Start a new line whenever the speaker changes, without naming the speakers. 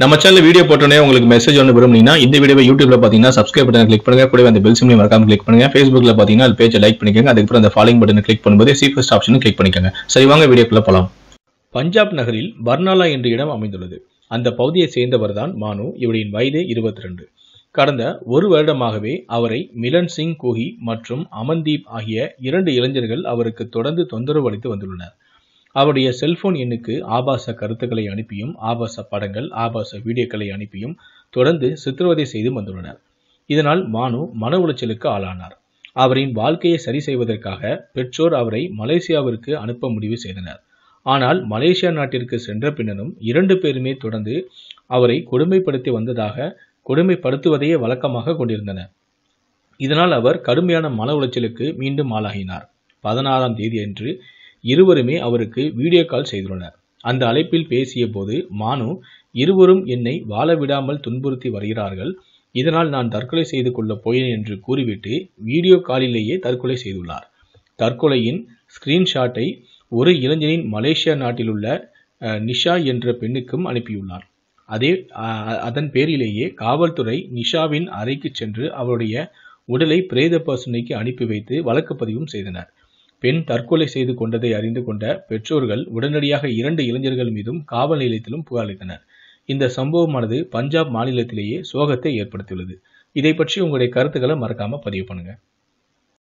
நம்ம channel video போட்டோன்னே உங்களுக்கு மெசேஜ் ஒன்று விரும்புனீங்கன்னா இந்த வீடியோ யூடியூப்ல பார்த்தீங்கன்னா சப்ஸ்கிரைப் பட்டன் கிளிக் பண்ணுங்க கூட அந்த பெல் சிம்லையும் மறக்காம கிளிக் பண்ணுங்க ஃபேஸ்புக்ல பார்த்தீங்கன்னா அது பேஜை லைக் பண்ணிக்கோங்க அதுக்கப்புறம் அந்த ஃபாலோயிங் பட்டன் கிளிக் பண்ணும்போது சீஃபஸ்ட் ஆப்ஷன் கிளிக் பண்ணிக்கோங்க சரி வாங்க வீடியோக்குள்ள போலாம்
பஞ்சாப் நகரில் பர்னாலா என்ற இடம் அமைந்துள்ளது அந்த பகுதியை தான் மானு இவரின் வயது இருபத்தி ரெண்டு கடந்த ஒரு வருடமாகவே அவரை மிலன் சிங் கோஹி மற்றும் அமன்தீப் ஆகிய இரண்டு இளைஞர்கள் அவருக்கு தொடர்ந்து தொந்தரவு அளித்து வந்துள்ளனர் அவருடைய செல்போன் எண்ணுக்கு ஆபாச கருத்துக்களை அனுப்பியும் ஆபாச படங்கள் ஆபாச வீடியோக்களை அனுப்பியும் தொடர்ந்து சித்திரவதை செய்து வந்துள்ளனர் இதனால் மானு மன உளைச்சலுக்கு ஆளானார் அவரின் வாழ்க்கையை சரி செய்வதற்காக பெற்றோர் அவரை மலேசியாவிற்கு அனுப்ப முடிவு செய்தனர் ஆனால் மலேசியா நாட்டிற்கு சென்ற பின்னரும் இரண்டு பேருமே தொடர்ந்து அவரை கொடுமைப்படுத்தி வந்ததாக கொடுமைப்படுத்துவதையே வழக்கமாக கொண்டிருந்தனர் இதனால் அவர் கடுமையான மன உளைச்சலுக்கு மீண்டும் ஆளாகினார் பதினாறாம் தேதி அன்று இருவருமே அவருக்கு வீடியோ கால் செய்துள்ளனர் அந்த அழைப்பில் பேசிய போது மானு இருவரும் என்னை வாழ விடாமல் துன்புறுத்தி வருகிறார்கள் இதனால் நான் தற்கொலை செய்து கொள்ள போகிறேன் என்று கூறிவிட்டு வீடியோ காலிலேயே தற்கொலை செய்துள்ளார் தற்கொலையின் ஸ்கிரீன்ஷாட்டை ஒரு இளைஞனின் மலேசியா நாட்டிலுள்ள நிஷா என்ற பெண்ணுக்கும் அனுப்பியுள்ளார் அதே அதன் பேரிலேயே காவல்துறை நிஷாவின் அறைக்கு சென்று அவருடைய உடலை பிரேத பரிசோதனைக்கு அனுப்பி வைத்து வழக்கு பதிவும் செய்தனர் பெண் தற்கொலை செய்து கொண்டதை அறிந்து கொண்ட பெற்றோர்கள் உடனடியாக இரண்டு இளைஞர்கள் மீதும் காவல் நிலையத்திலும் புகாரளித்தனர் இந்த சம்பவமானது பஞ்சாப் மாநிலத்திலேயே சோகத்தை ஏற்படுத்தியுள்ளது இதை பற்றி உங்களுடைய கருத்துக்களை மறக்காம பதிவு பண்ணுங்க